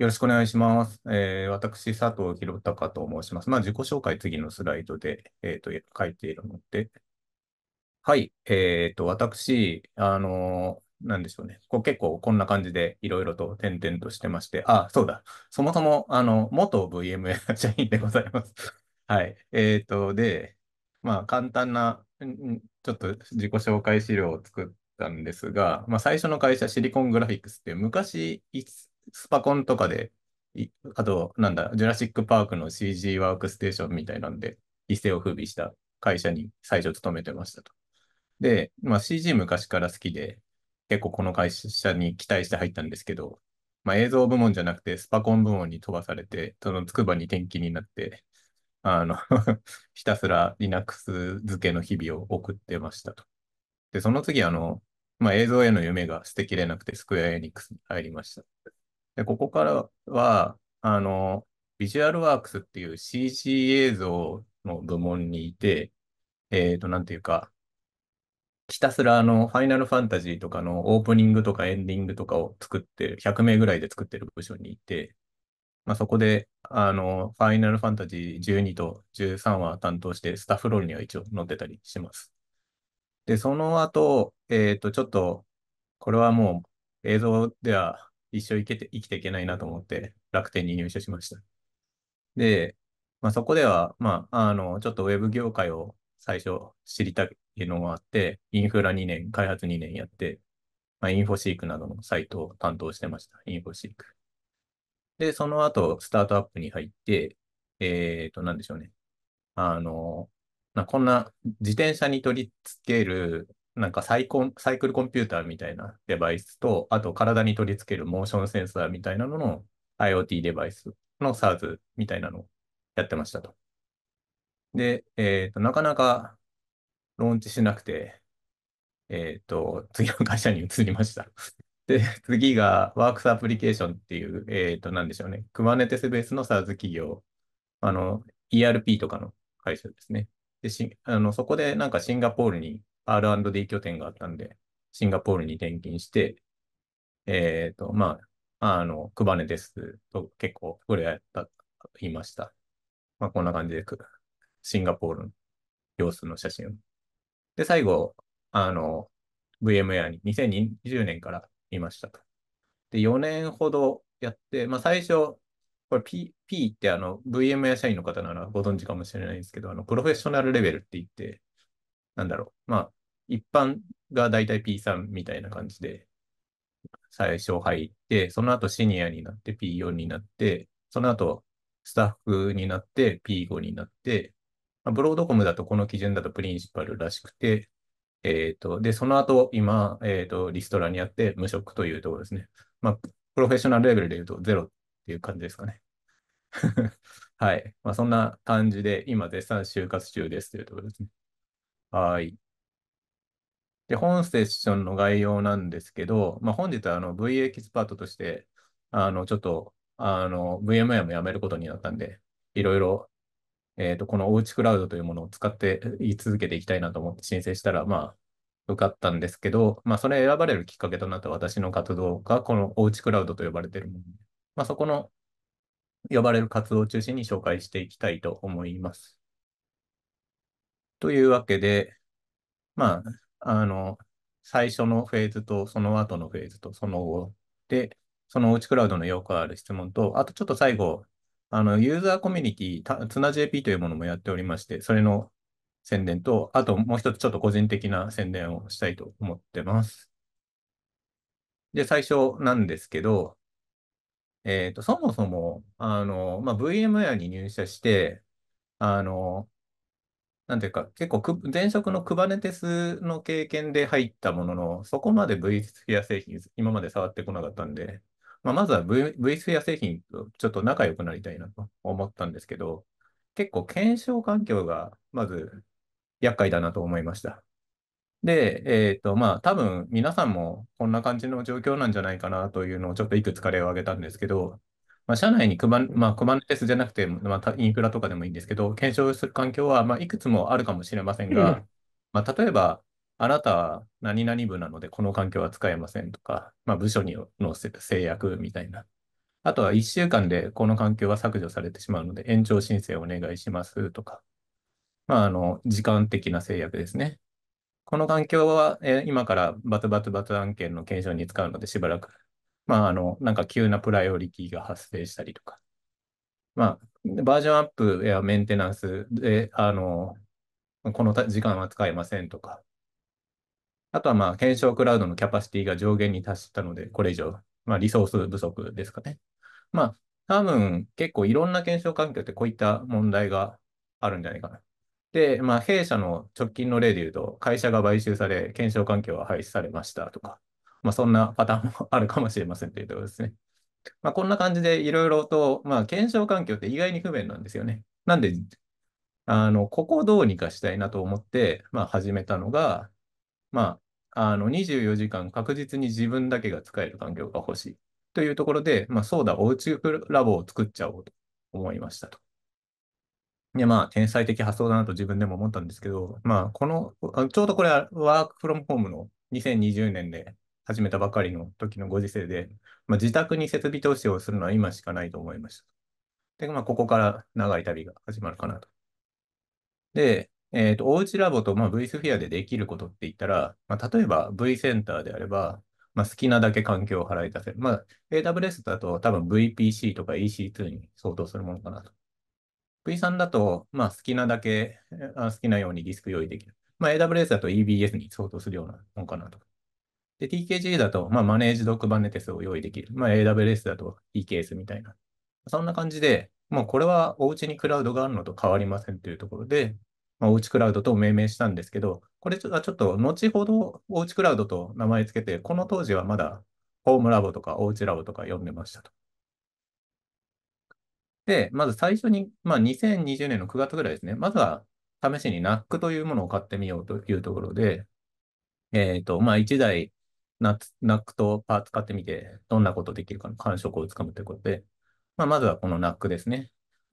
よろしくお願いします。えー、私、佐藤弘隆と申します。まあ、自己紹介、次のスライドで、えーと、書いているので。はい、えーと、私、あのー、なんでしょうね。こう結構こんな感じでいろいろと点々としてまして、あ、そうだ。そもそも、あの、元 v m 社員でございます。はい。えっ、ー、と、で、まあ、簡単な、ちょっと自己紹介資料を作ったんですが、まあ、最初の会社、シリコングラフィックスって、昔、スパコンとかで、あと、なんだ、ジュラシック・パークの CG ワークステーションみたいなんで、一世を風靡した会社に最初勤めてましたと。で、まあ、CG 昔から好きで、結構この会社に期待して入ったんですけど、まあ、映像部門じゃなくてスパコン部門に飛ばされて、そのつくばに転勤になって、あの ひたすら Linux 付けの日々を送ってましたと。で、その次、あの、まあ、映像への夢が捨てきれなくてスクエアエニックスに入りました。で、ここからは、あの、ビジュアルワークスっていう CG 映像の部門にいて、えっ、ー、と、なんていうか、ひたすらあの、ファイナルファンタジーとかのオープニングとかエンディングとかを作ってる、100名ぐらいで作ってる部署にいて、まあ、そこで、あの、ファイナルファンタジー12と13話担当して、スタッフロールには一応載ってたりします。で、その後、えっ、ー、と、ちょっと、これはもう映像では一生生きて生きていけないなと思って楽天に入社しました。で、まあ、そこでは、まあ、あの、ちょっとウェブ業界を最初知りたいのがあって、インフラ2年、開発2年やって、まあ、インフォシークなどのサイトを担当してました。インフォシーク。で、その後、スタートアップに入って、えっ、ー、と、なんでしょうね。あの、まあ、こんな自転車に取り付けるなんかサイコン、サイクルコンピューターみたいなデバイスと、あと体に取り付けるモーションセンサーみたいなのの IoT デバイスの SARS みたいなのをやってましたと。で、えっ、ー、と、なかなかローンチしなくて、えっ、ー、と、次の会社に移りました。で、次がワークスアプリケーションっていう、えっ、ー、と、なんでしょうね。Kubernetes ベースの SARS 企業、あの、ERP とかの会社ですね。でしあのそこでなんかシンガポールに R&D 拠点があったんで、シンガポールに転勤して、えっ、ー、と、まあ、あの、クバネデスと結構触れ合った、いました。まあ、こんな感じで、シンガポールの様子の写真。で、最後、あの、v m a r に2020年からいましたと。で、4年ほどやって、まあ、最初、これ P, P ってあの v m a r 社員の方ならご存知かもしれないんですけど、あのプロフェッショナルレベルって言って、なんだろう。まあ、一般がだいたい P3 みたいな感じで、最初入って、その後シニアになって P4 になって、その後スタッフになって P5 になって、まあ、ブロードコムだとこの基準だとプリンシパルらしくて、えっ、ー、と、で、その後今、えっ、ー、と、リストラにあって無職というところですね。まあ、プロフェッショナルレベルで言うとゼロっていう感じですかね。はい。まあ、そんな感じで、今絶賛就活中ですというところですね。はい。で、本セッションの概要なんですけど、まあ、本日はあの V エキスパートとして、あの、ちょっと、あの、VMI もやめることになったんで、いろいろ、えっと、このおうちクラウドというものを使って言い続けていきたいなと思って申請したら、まあ、受かったんですけど、まあ、それ選ばれるきっかけとなった私の活動が、このおうちクラウドと呼ばれているもので、まあ、そこの呼ばれる活動を中心に紹介していきたいと思います。というわけで、まあ、あの、最初のフェーズと、その後のフェーズと、その後で、そのうちクラウドのよくある質問と、あとちょっと最後、あの、ユーザーコミュニティ、ツつな JP というものもやっておりまして、それの宣伝と、あともう一つちょっと個人的な宣伝をしたいと思ってます。で、最初なんですけど、えっ、ー、と、そもそも、あの、まあ、VMware に入社して、あの、なんていうか、結構く、前職のクバネテスの経験で入ったものの、そこまで v スフィア製品、今まで触ってこなかったんで、まあ、まずは v v s p h 製品とちょっと仲良くなりたいなと思ったんですけど、結構検証環境がまず厄介だなと思いました。で、えっ、ー、と、まあ、多分皆さんもこんな感じの状況なんじゃないかなというのをちょっといくつか例を挙げたんですけど、まあ、社内に配、マ,、まあ、コマンテスじゃなくて、まあ、インフラとかでもいいんですけど、検証する環境は、まあ、いくつもあるかもしれませんが、まあ、例えば、あなたは何々部なので、この環境は使えませんとか、まあ、部署にの制約みたいな。あとは1週間でこの環境は削除されてしまうので、延長申請をお願いしますとか、まあ、あの、時間的な制約ですね。この環境は、え今からバツバツバツ案件の検証に使うので、しばらくまあ、あの、なんか急なプライオリティが発生したりとか。まあ、バージョンアップやメンテナンスで、あの、この時間は使えませんとか。あとは、まあ、検証クラウドのキャパシティが上限に達したので、これ以上、まあ、リソース不足ですかね。まあ、多分、結構いろんな検証環境ってこういった問題があるんじゃないかな。で、まあ、弊社の直近の例で言うと、会社が買収され、検証環境は廃止されましたとか、まあ、そんなパターンも あるかもしれませんというところですね。まあ、こんな感じでいろいろと、まあ、検証環境って意外に不便なんですよね。なんで、あの、ここをどうにかしたいなと思って、まあ、始めたのが、まあ、あの、24時間確実に自分だけが使える環境が欲しいというところで、まあ、そうだ、おうちラボを作っちゃおうと思いましたと。で、まあ、天才的発想だなと自分でも思ったんですけど、まあ、この、ちょうどこれはワークフロムホームの2020年で始めたばかりの時のご時世で、まあ、自宅に設備投資をするのは今しかないと思いました。で、まあ、ここから長い旅が始まるかなと。で、えっ、ー、と、おうちラボと、まあ、V スフィアでできることって言ったら、まあ、例えば V センターであれば、まあ、好きなだけ環境を払い出せる。まあ、AWS だと多分 VPC とか EC2 に相当するものかなと。V3 だと、まあ、好きなだけ、好きなようにディスク用意できる。まあ、AWS だと EBS に相当するようなものかなと。で、TKG だと、まあ、マネージドクバネテスを用意できる。まあ、AWS だと EKS みたいな。そんな感じで、もうこれはおうちにクラウドがあるのと変わりませんというところで、まあ、おうちクラウドと命名したんですけど、これはちょっと後ほどおうちクラウドと名前つけて、この当時はまだホームラボとかおうちラボとか呼んでましたと。で、まず最初に、まあ、2020年の9月ぐらいですね、まずは試しに NAC というものを買ってみようというところで、えっ、ー、と、まあ、1台ナックとパー使ってみて、どんなことできるかの感触をつかむということで、まあ、まずはこのナックですね。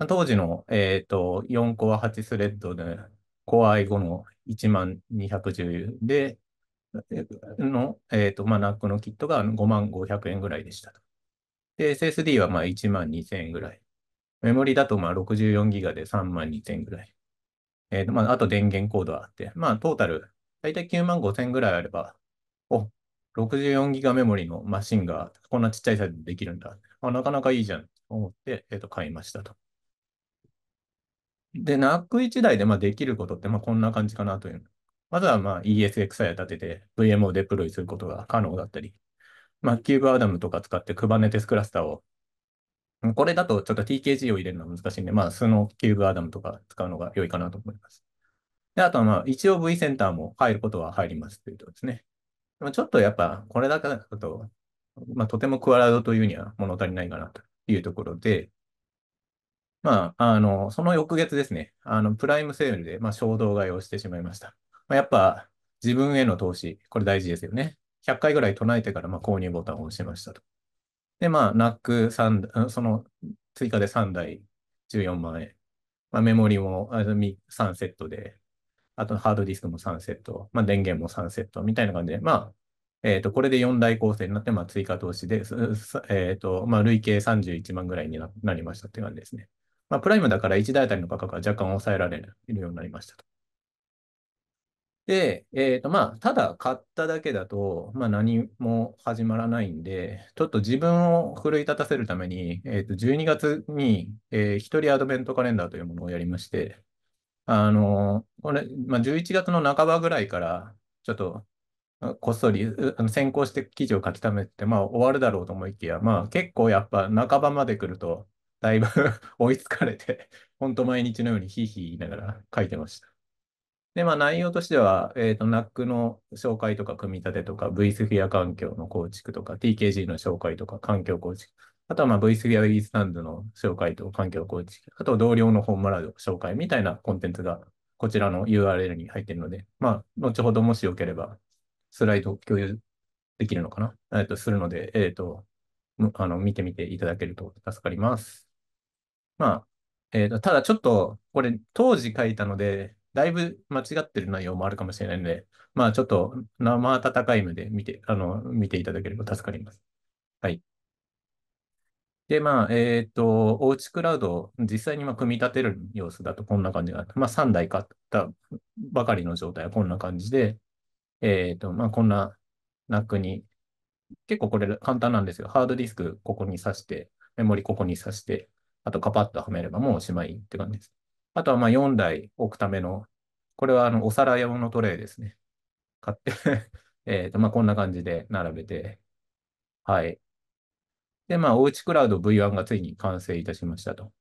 当時の、えーと、4コア8スレッドで、コア i5 の1210で、の、えーとまあ、ナックのキットが5万500円ぐらいでしたと。で、SSD はまあ1万2000円ぐらい。メモリだとまあ64ギガで3万2000円ぐらい。えーとまあ、あと電源コードはあって、まあトータル、だいたい9万5000円ぐらいあれば、お、64ギガメモリのマシンがこんなちっちゃいサイズでできるんだ。あ、なかなかいいじゃんと思って、えっ、ー、と、買いましたと。で、NAC1 台でまあできることって、まあ、こんな感じかなという。まずはまあ ESX i を立てて VM をデプロイすることが可能だったり、まあ、キューブアダムとか使って Kubernetes クラスターを、これだとちょっと TKG を入れるのは難しいんで、まあ、そのキューブアダムとか使うのが良いかなと思います。で、あとはまあ、一応 V センターも入ることは入りますというとですね。まあ、ちょっとやっぱ、これだけだと、まあ、とてもクアラードというには物足りないかなというところで、まあ、あの、その翌月ですね、あの、プライムセールで、まあ、衝動買いをしてしまいました。まあ、やっぱ、自分への投資、これ大事ですよね。100回ぐらい唱えてから、まあ、購入ボタンを押しましたと。で、まあ、ナック3その追加で3台14万円。まあ、メモリも3セットであとハードディスクも3セット、まあ、電源も3セットみたいな感じで、まあ、えっ、ー、と、これで4大構成になって、まあ、追加投資で、えっ、ー、と、まあ、累計31万ぐらいになりましたっていう感じですね。まあ、プライムだから1台当たりの価格は若干抑えられるようになりましたと。で、えっ、ー、と、まあ、ただ買っただけだと、まあ、何も始まらないんで、ちょっと自分を奮い立たせるために、えっ、ー、と、12月に、えー、一人アドベントカレンダーというものをやりまして、あの、これ、まあ、11月の半ばぐらいから、ちょっと、こっそり先行して記事を書き溜めて、まあ、終わるだろうと思いきや、まあ、結構やっぱ半ばまで来ると、だいぶ 追いつかれて、ほんと毎日のようにヒーヒー言いながら書いてました。で、まあ、内容としては、えっ、ー、と、NAC の紹介とか組み立てとか、v s フィア環境の構築とか、TKG の紹介とか、環境構築。あとはまあ V3 や E スタンドの紹介と環境構築、あと同僚のホームラード紹介みたいなコンテンツがこちらの URL に入っているので、まあ、後ほどもしよければ、スライド共有できるのかなえっと、するので、えっ、ー、と、あの、見てみていただけると助かります。まあ、えっ、ー、と、ただちょっと、これ、当時書いたので、だいぶ間違ってる内容もあるかもしれないので、まあ、ちょっと生温かい目で見て、あの、見ていただければ助かります。はい。で、まあ、えっ、ー、と、おうちクラウドを実際にま組み立てる様子だとこんな感じが、まあ、3台買ったばかりの状態はこんな感じで、えっ、ー、と、まあ、こんな楽ックに、結構これ簡単なんですよ。ハードディスクここに挿して、メモリここに挿して、あとカパッとはめればもうおしまいって感じです。あとはまあ4台置くための、これはあのお皿用のトレイですね。買って えっと、まあ、こんな感じで並べて、はい。で、まあ、おうちクラウド V1 がついに完成いたしましたと。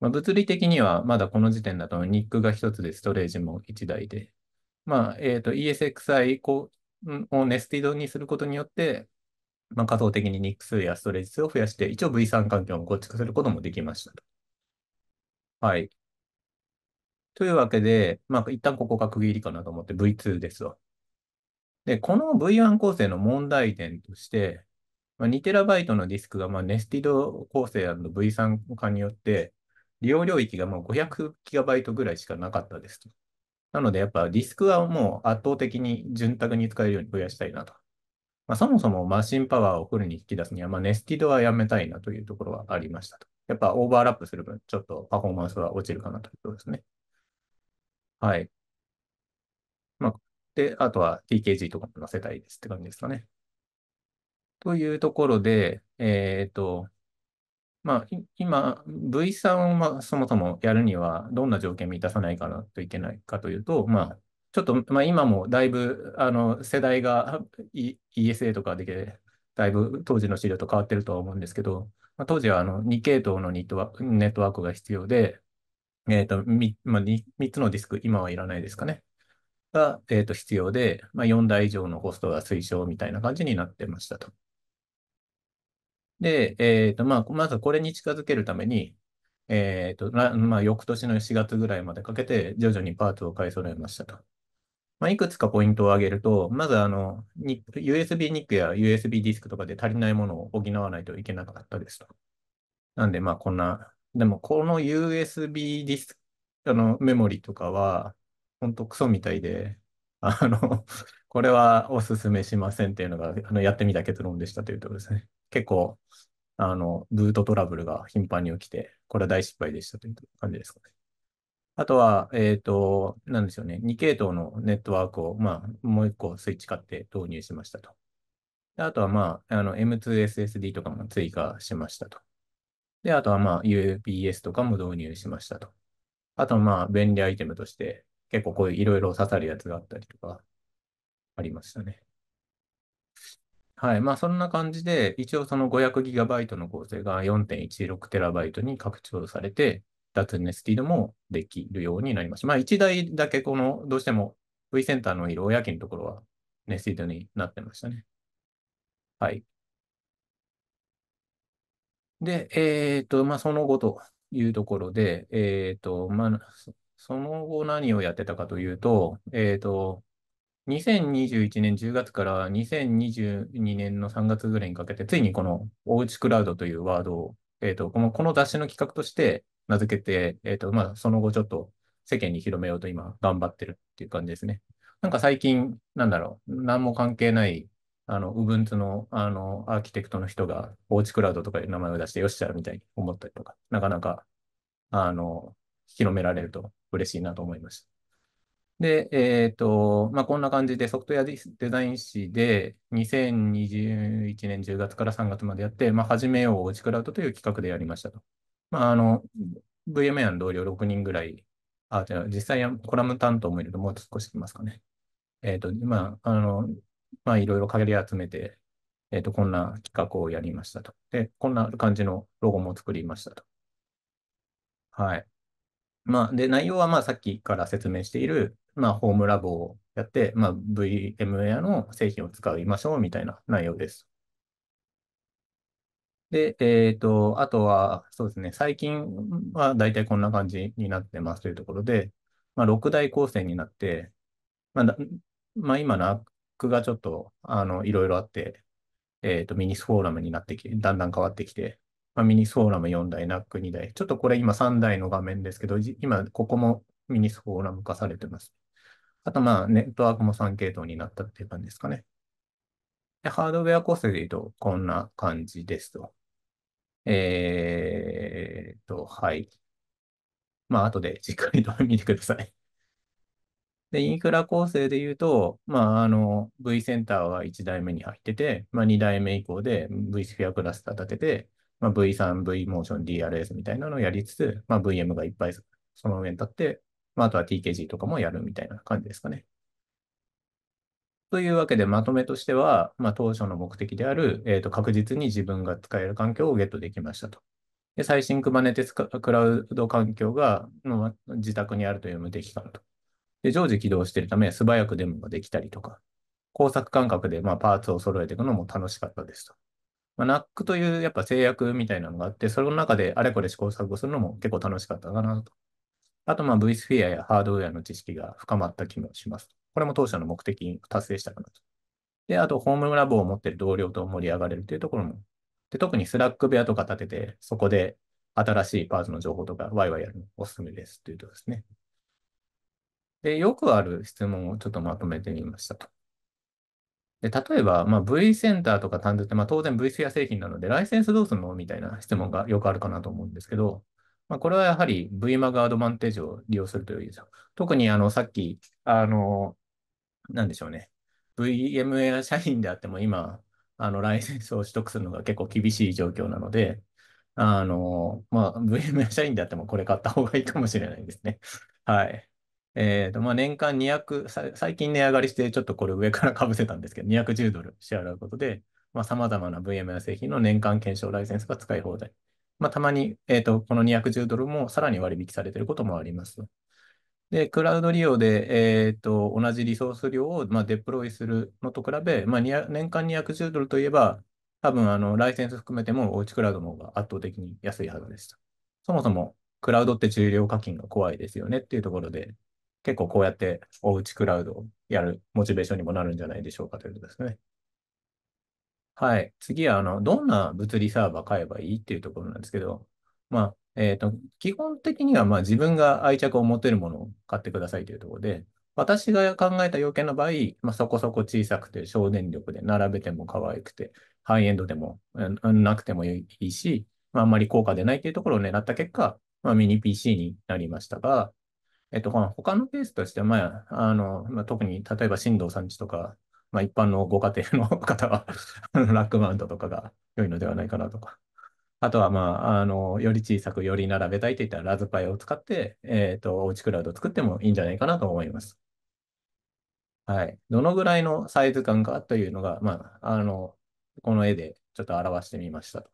まあ、物理的にはまだこの時点だとニックが一つでストレージも一台で、まあ、えっ、ー、と、ESXi をネスティドにすることによって、まあ、仮想的にニック数やストレージ数を増やして、一応 V3 環境も構築することもできましたと。はい。というわけで、まあ、一旦ここが区切りかなと思って V2 ですわ。で、この V1 構成の問題点として、まあ、2TB のディスクが、まあ、ネスティド構成 &V3 化によって、利用領域がもう 500GB ぐらいしかなかったですと。なので、やっぱディスクはもう圧倒的に潤沢に使えるように増やしたいなと。まあ、そもそもマシンパワーをフルに引き出すには、まあ、ネスティドはやめたいなというところはありましたと。やっぱオーバーラップする分、ちょっとパフォーマンスは落ちるかなというところですね。はい。まあ、で、あとは TKG とかも載せたいですって感じですかね。というところで、えっ、と、まあ、今、V さんを、そもそもやるには、どんな条件満たさないかなといけないかというと、まあ、ちょっと、まあ、今もだいぶ、あの、世代が ESA とかで、だいぶ当時の資料と変わってるとは思うんですけど、まあ、当時は、あの、2系統のネットワークが必要で、えっ、と、まあ3、3つのディスク、今はいらないですかね。が、えっ、と、必要で、まあ、4台以上のホストが推奨みたいな感じになってましたと。で、えっ、と、まあ、まずこれに近づけるために、えっ、と、まあ、翌年の4月ぐらいまでかけて、徐々にパーツを買い揃えましたと。まあ、いくつかポイントを挙げると、まず、あの、USB ニックや USB ディスクとかで足りないものを補わないといけなかったですと。なんで、まあ、こんな、でも、この USB ディスク、あの、メモリとかは、ほんとクソみたいで、あのこれはおすすめしませんっていうのが、あの、やってみた結論でしたというところですね。結構、あの、ブートトラブルが頻繁に起きて、これは大失敗でしたという感じですかね。あとは、えっ、ー、と、なんでしょうね。2系統のネットワークを、まあ、もう1個スイッチ買って導入しましたと。あとは、まあ、あの、M2SSD とかも追加しましたと。で、あとは、まあ、UPS とかも導入しましたと。あと、まあ、便利アイテムとして、結構こういういろいろ刺さるやつがあったりとか、ありましたね。はい。まあ、そんな感じで、一応その 500GB の構成が 4.16TB に拡張されて、脱熱スピードもできるようになりました。まあ、1台だけこの、どうしても V センターのいる親機のところは熱スピードになってましたね。はい。で、えっ、ー、と、まあ、その後というところで、えっ、ー、と、まあ、その後何をやってたかというと、えっ、ー、と、2021年10月から2022年の3月ぐらいにかけて、ついにこのおうちクラウドというワードを、えーと、このこの雑誌の企画として名付けて、えーとまあ、その後ちょっと世間に広めようと今頑張ってるっていう感じですね。なんか最近、なんだろう、何も関係ない、あの、Ubuntu の、あの、アーキテクトの人が、おうちクラウドとかいう名前を出して、よっしゃ、みたいに思ったりとか、なかなか、あの、広められると嬉しいなと思いました。で、えっ、ー、と、まあ、こんな感じでソフトウェアデザイン誌で2021年10月から3月までやって、まあ、始めようオチクラウドという企画でやりましたと。まあ、あの、VMA の同僚6人ぐらい、あ、じゃ実際コラム担当もいるともう少し来ますかね。えっ、ー、と、まあ、あの、まあ、いろいろ限り集めて、えっ、ー、と、こんな企画をやりましたと。で、こんな感じのロゴも作りましたと。はい。まあ、で、内容はまあさっきから説明している、まあ、ホームラボをやって、まあ、VMware の製品を使いましょうみたいな内容です。で、えっ、ー、と、あとは、そうですね、最近は大体こんな感じになってますというところで、まあ、6大構成になって、まあ、まあ、今のアックがちょっと、あの、いろいろあって、えっ、ー、と、ミニスフォーラムになってきて、だんだん変わってきて、まあ、ミニスフォーラム4台、ナック2台、ちょっとこれ今3台の画面ですけど、今ここもミニスフォーラム化されてます。あと、まあ、ネットワークも3系統になったっていう感じですかね。で、ハードウェア構成で言うと、こんな感じですと。えーと、はい。まあ、後でじっくりと見てください。で、インフラ構成で言うと、まあ、あの、V センターは1台目に入ってて、まあ、2台目以降で V スフィアクラスター立てて、まあ、V3、V モーション、DRS みたいなのをやりつつ、まあ、VM がいっぱいその上に立って、まあ、あとは TKG とかもやるみたいな感じですかね。というわけで、まとめとしては、まあ、当初の目的である、えー、と確実に自分が使える環境をゲットできましたと。で最新 Kubernetes クラウド環境がの自宅にあるという無敵感と。で常時起動しているため、素早くデモができたりとか、工作感覚でまあパーツを揃えていくのも楽しかったですと。まあ、NAC というやっぱ制約みたいなのがあって、その中であれこれ試行錯誤するのも結構楽しかったかなとあと、まあ、vSphere やハードウェアの知識が深まった気もします。これも当社の目的達成したかなと。で、あと、ホームラボを持っている同僚と盛り上がれるというところも。で、特にスラック部屋とか立てて、そこで新しいパーツの情報とか、ワイワイやるのおすすめですというとですね。で、よくある質問をちょっとまとめてみましたと。で、例えば、まあ、V センターとか単純って、まあ、当然 V スや製品なので、ライセンスどうするのみたいな質問がよくあるかなと思うんですけど、まあ、これはやはり VMAG アドバンテージを利用するという意味ですよ。特にあのさっき、あの、なんでしょうね。VMA 社員であっても今、あのライセンスを取得するのが結構厳しい状況なので、あの、まあ、VMA 社員であってもこれ買った方がいいかもしれないですね。はい。えっ、ー、と、まあ、年間200、最近値上がりして、ちょっとこれ上からかぶせたんですけど、210ドル支払うことで、まあ、様々な VMA 製品の年間検証ライセンスが使い放題。まあ、たまに、えっ、ー、と、この210ドルもさらに割引されていることもあります。で、クラウド利用で、えっ、ー、と、同じリソース量を、まあ、デプロイするのと比べ、まあ、年間210ドルといえば、多分、あの、ライセンス含めても、おうちクラウドの方が圧倒的に安いはずでした。そもそも、クラウドって重量課金が怖いですよねっていうところで、結構こうやって、おうちクラウドをやるモチベーションにもなるんじゃないでしょうかということですね。はい。次は、あの、どんな物理サーバー買えばいいっていうところなんですけど、まあ、えっと、基本的には、まあ、自分が愛着を持てるものを買ってくださいというところで、私が考えた要件の場合、まあ、そこそこ小さくて省電力で並べても可愛くて、ハイエンドでもなくてもいいし、まあ、あんまり効果でないというところを狙った結果、まあ、ミニ PC になりましたが、えっと、他のケースとしては、まあ、あの、まあ、特に例えば新藤さんちとか、まあ、一般のご家庭の方は ラックマウントとかが良いのではないかなとか。あとは、まあ、あの、より小さく、より並べたいといったら、ラズパイを使って、えっ、ー、と、おうちクラウドを作ってもいいんじゃないかなと思います。はい。どのぐらいのサイズ感かというのが、まあ、あの、この絵でちょっと表してみましたと。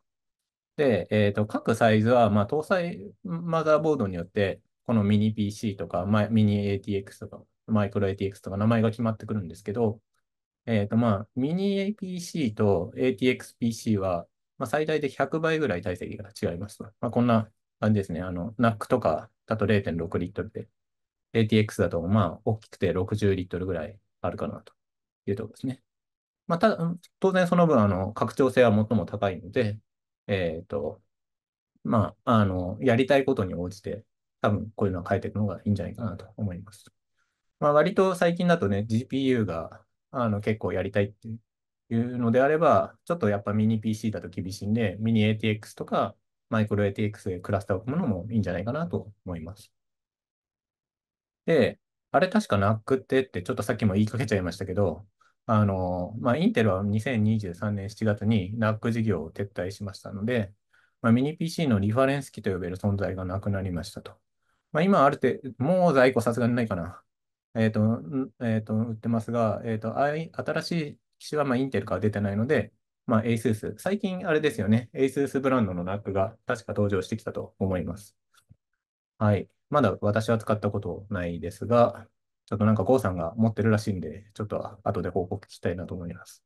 で、えっ、ー、と、各サイズは、まあ、搭載マザーボードによって、このミニ PC とか、まミニ ATX とか、マイクロ ATX とか名前が決まってくるんですけど、えっ、と、まあ、ミニ PC と ATX-PC は、まあ、最大で100倍ぐらい体積が違います。まあ、こんな感じですね。あの、NAC とかだと0.6リットルで、ATX だと、まあ、大きくて60リットルぐらいあるかなというところですね。まあ、た、当然その分、あの、拡張性は最も高いので、えっ、ー、と、まあ、あの、やりたいことに応じて、多分こういうのは変えていくのがいいんじゃないかなと思います。まあ、割と最近だとね、GPU があの結構やりたいっていうのであれば、ちょっとやっぱミニ PC だと厳しいんで、ミニ ATX とかマイクロ ATX でクラスターをくものもいいんじゃないかなと思います。で、あれ確かなくてって、ちょっとさっきも言いかけちゃいましたけど、あの、まあ、インテルは2023年7月に NAC 事業を撤退しましたので、まあ、ミニ PC のリファレンス機と呼べる存在がなくなりましたと。まあ、今ある程度、もう在庫さすがにないかな。えー、と、えっ、ー、と、売ってますが、えー、と、新しい機種は、まあ、インテルから出てないので、まあ、ASUS。最近、あれですよね。ASUS ブランドのラックが確か登場してきたと思います。はい。まだ私は使ったことないですが、ちょっとなんか郷さんが持ってるらしいんで、ちょっと後で報告したいなと思います。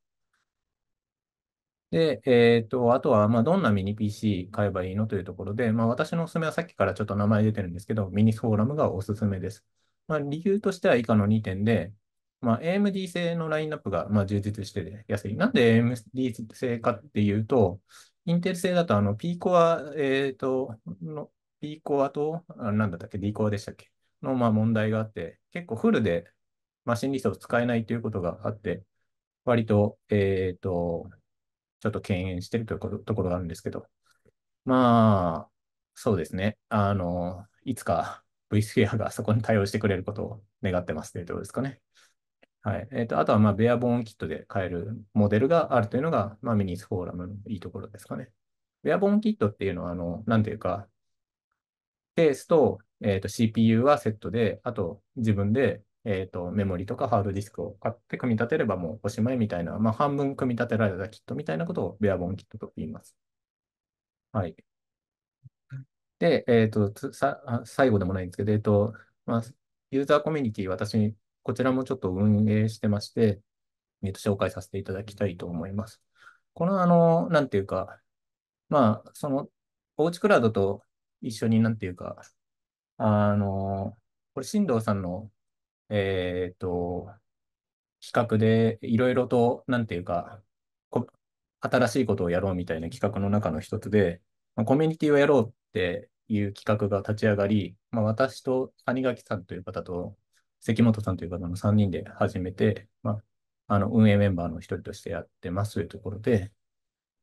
で、えっ、ー、と、あとは、まあ、どんなミニ PC 買えばいいのというところで、まあ、私のおすすめはさっきからちょっと名前出てるんですけど、ミニフォーラムがおすすめです。まあ、理由としては以下の2点で、まあ、AMD 製のラインナップがまあ充実して安い。なんで AMD 製かっていうと、インテル製だとあの P コア、えーと、の P コアと、なんだったっけ、D コアでしたっけのまあ問題があって、結構フルでマシンリストを使えないということがあって、割と、えっ、ー、と、ちょっと敬遠してるといるところがあるんですけど、まあ、そうですね。あの、いつか vSphere がそこに対応してくれることを願ってますというところですかね。はい。えっ、ー、と、あとは、まあ、ベアボーンキットで買えるモデルがあるというのが、まあ、ミニスフォーラムのいいところですかね。ベアボーンキットっていうのは、あの、なんていうか、ペースと、えっ、ー、と、CPU はセットで、あと、自分で、えっ、ー、と、メモリとかハードディスクを買って組み立てればもうおしまいみたいな、まあ、半分組み立てられたキットみたいなことをベアボーンキットと言います。はい。で、えっ、ー、と、さ、最後でもないんですけど、えっ、ー、と、まあ、ユーザーコミュニティ、私、こちらもちょっと運営してまして、えっ、ー、と、紹介させていただきたいと思います。この、あの、なんていうか、まあ、その、おうちクラウドと一緒になんていうか、あの、これ、新藤さんの、えっ、ー、と、企画で、いろいろと、なんていうか、新しいことをやろうみたいな企画の中の一つで、まコミュニティをやろうっていう企画が立ち上がり、まあ、私と谷垣さんという方と関本さんという方の3人で始めて、まあ、あの運営メンバーの一人としてやってますというところで、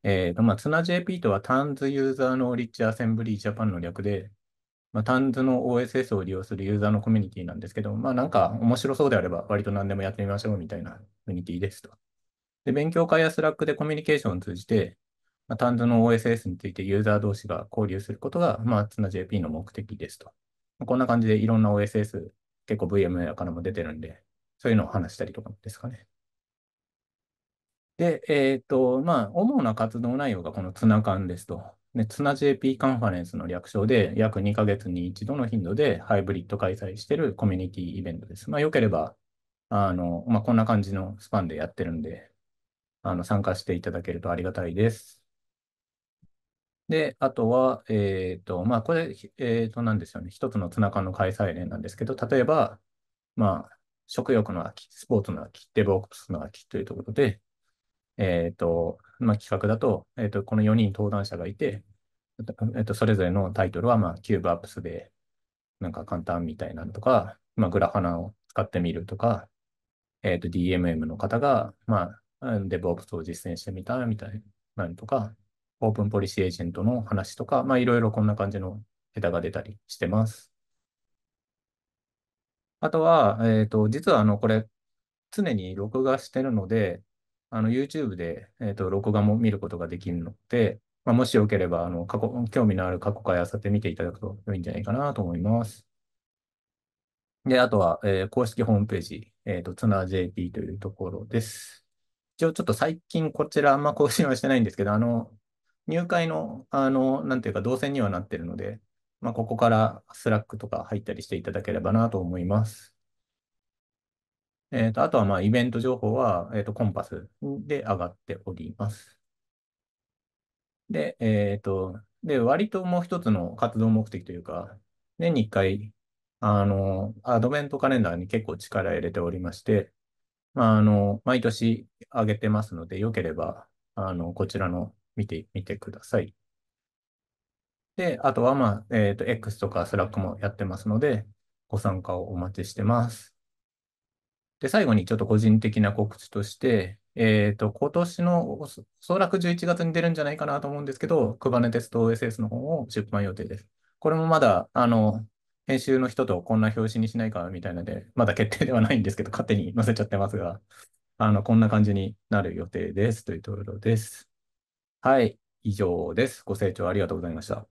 えーとまあ、JP とは TANS ユーザーのリッチアセンブリージャパンの略で、まあ、TANS の OSS を利用するユーザーのコミュニティなんですけど、まあ、なんか面白そうであれば割と何でもやってみましょうみたいなコミュニティですと。で、勉強会やスラックでコミュニケーションを通じて、まあ、単純の OSS についてユーザー同士が交流することが、まあ、ツナ JP の目的ですと。まあ、こんな感じでいろんな OSS、結構 VM やからも出てるんで、そういうのを話したりとかですかね。で、えっ、ー、と、まあ、主な活動内容がこのツナ缶ですと。ね、ツナ JP カンファレンスの略称で、約2ヶ月に一度の頻度でハイブリッド開催しているコミュニティイベントです。まあ、よければ、あの、まあ、こんな感じのスパンでやってるんで、あの、参加していただけるとありがたいです。で、あとは、えっ、ー、と、まあ、これ、えっ、ー、と、なんですよね。一つのツナ缶の開催例なんですけど、例えば、まあ、食欲の秋、スポーツの秋、デブオプスの秋というところで、えっ、ー、と、まあ、企画だと、えっ、と、この4人登壇者がいて、えっ、と、それぞれのタイトルは、まあ、キューブアップスで、なんか簡単みたいなのとか、まあ、グラハナを使ってみるとか、えっ、と、DMM の方が、まあ、デブオプスを実践してみたみたいなのとか、オープンポリシーエージェントの話とか、まあ、いろいろこんな感じのタが出たりしてます。あとは、えっ、ー、と、実はあの、これ、常に録画してるので、あの、YouTube で、えっ、ー、と、録画も見ることができるので、まあ、もしよければ、あの、過去、興味のある過去回あさって見ていただくと良いんじゃないかなと思います。で、あとは、えー、公式ホームページ、えっ、ー、と、ツナ JP というところです。一応ちょっと最近こちらあんま更新はしてないんですけど、あの、入会の、あの、なんていうか、動線にはなってるので、まあ、ここからスラックとか入ったりしていただければなと思います。えっ、ー、と、あとは、まあ、イベント情報は、えっ、ー、と、コンパスで上がっております。で、えっ、ー、と、で、割ともう一つの活動目的というか、年に一回、あの、アドベントカレンダーに結構力入れておりまして、まあ、あの、毎年上げてますので、よければ、あの、こちらの見てみてください。で、あとは、まあ、えっ、ー、と、X とか Slack もやってますので、ご参加をお待ちしてます。で、最後にちょっと個人的な告知として、えっ、ー、と、今年のおそらく11月に出るんじゃないかなと思うんですけど、クバネテスト OSS の方を出版予定です。これもまだ、あの、編集の人とこんな表紙にしないかみたいなので、まだ決定ではないんですけど、勝手に載せちゃってますが、あの、こんな感じになる予定ですというところです。はい、以上です。ご清聴ありがとうございました。